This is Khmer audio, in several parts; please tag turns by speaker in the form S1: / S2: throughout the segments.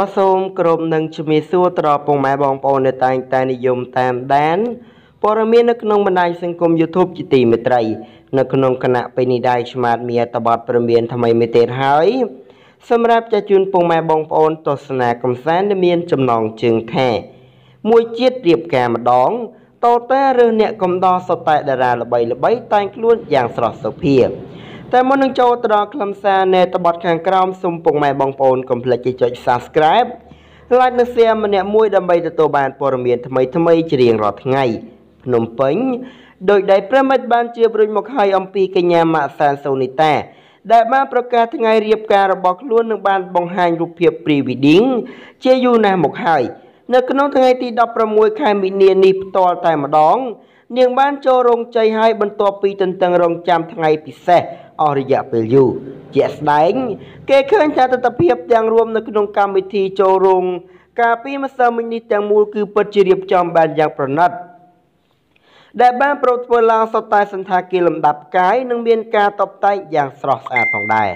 S1: បាទសូមគោរពនឹងជំរាបសួរត្រង់ពងម៉ែបងប្អូនដែលតែងតែនិយមតាមដានព័ត៌មាននៅក្នុងបណ្ដាញសង្គម YouTube ជាទីមេត្រី នៅក្នុងគណៈពេលនេះដែរស្មាតមានអត្ថបទព្រមាន ថ្មីមួយទៀតហើយសម្រាប់ចាជូនពងម៉ែបងប្អូន ទស្សនាកំសាន្តមានចំណងជើងថាមួយជាតិរៀបការម្ដងតតាឬអ្នកកំដោសតតែតារាល្បី ល្បីតែងខ្លួនយ៉ាងស្រស់សុភាតែមុននឹងចូលទៅដល់ខ្លឹមសារនៃតបតខាងក្រោមសូមពុកម៉ែបងប្អូនកុំភ្លេចចុច Subscribe Like និង Share ម្នាក់មួយដើម្បីទទួលបានព័ត៌មានថ្មី ថ្មីជារៀងរាល់ថ្ងៃភ្នំពេញដោយដែលប្រិមិត្តបានជឿរួចមកហើយអំពី កញ្ញាម៉ាក់សានសូនីតាដែលបានប្រកាសថ្ងៃរៀបការរបស់ខ្លួននឹងបានបង្ហាញរូបភាព pre-wedding ជាយូរណាស់មកហើយនៅ ក្នុងថ្ងៃទី16ខែមីនានេះផ្ទាល់តែម្ដងនាងបានចូលរោងជ័យហើយបន្ទាប់ពីទន្ទឹងរង់ចាំថ្ងៃពិសេសអស់រយៈពេលយូរជាក់ស្ដែងគេឃើញថាទស្សនភាពទាំងរួមនៅក្នុងកម្មវិធីចូលរោងការពីម្សិលមិញនេះទាំងមូលគឺពិតជារៀបចំបានយ៉ាងប្រណិតដែលបានប្រពធ្វើឡើងសុទ្ធតែសន្តាគារលំដាប់កាយនិងមានការតុបតែងយ៉ាងស្រស់ស្អាតផងដែរ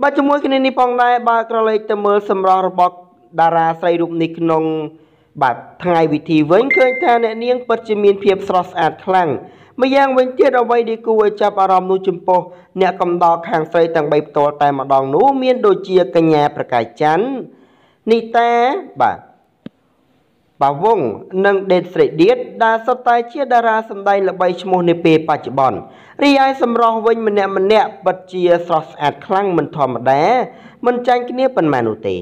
S1: បាទជាមួយគ្នានេះផងដែរបើក្រឡេកទៅមើលសម្រស់របស់ តារាស្រីរូបនេះក្នុងបាទថ្ងៃវិធីវិញឃើញថា អ្នកនាងពិតជាមានភាពស្រស់ស្អាតខ្លាំងម្យ៉ាងវិញទៀតអ្វីដែលគួរឲ្យចាប់អារម្មណ៍នោះចំពោះអ្នកកំដរខាងស្រីទាំង3ផ្ទាល់តែម្ដងនោះមាន ដូចជាកញ្ញាប្រកាយច័ន្ទនីតាបាទបាវងនិងដេតស្រីឌៀតដែលសុទ្ធតែជាតារាសម្ដែងល្បីឈ្មោះនាពេលបច្ចុប្បន្នរីឯសម្រស់វិញម្នាក់ម្នាក់ពិតជាស្រស់ស្អាតខ្លាំងមិនធម្មតាមិនចាញ់គ្នាប៉ុន្មាននោះទេ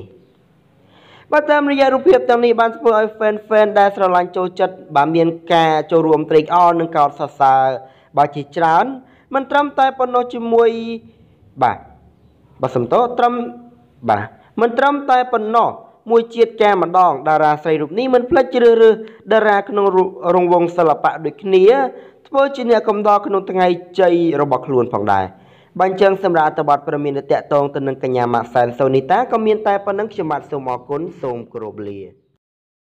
S1: បាទតាមរយៈរូបភាពទាំងនេះបានធ្វើឲ្យ fan fan ដែលស្រឡាញ់ចូលចិត្តបាទមាន ការចូលរួមត្រេកអរនិងកោតសរសើរបាទជាច្រើន មិនត្រឹមតែប៉ុណ្ណោះជាមួយបាទបាទសំតោត្រឹមបាទមិនត្រឹមតែប៉ុណ្ណោះមួយជាតិកែម្ដងតារាស្រីរូបនេះមិនភ្លេចជ្រើសរើសតារាក្នុងរង្វង់សិល្បៈដូចគ្នាធ្វើជាអ្នកកំដរក្នុងថ្ងៃជ័យរបស់ខ្លួនផងដែរបើអញ្ចឹងសម្រាប់តបតព្រមានតកតងទៅនឹងកញ្ញាម៉ាក់សែនសូនីតាក៏មានតែប៉ុណ្្នឹងខ្ញុំបាទសូមអរគុណសូមគោរពលា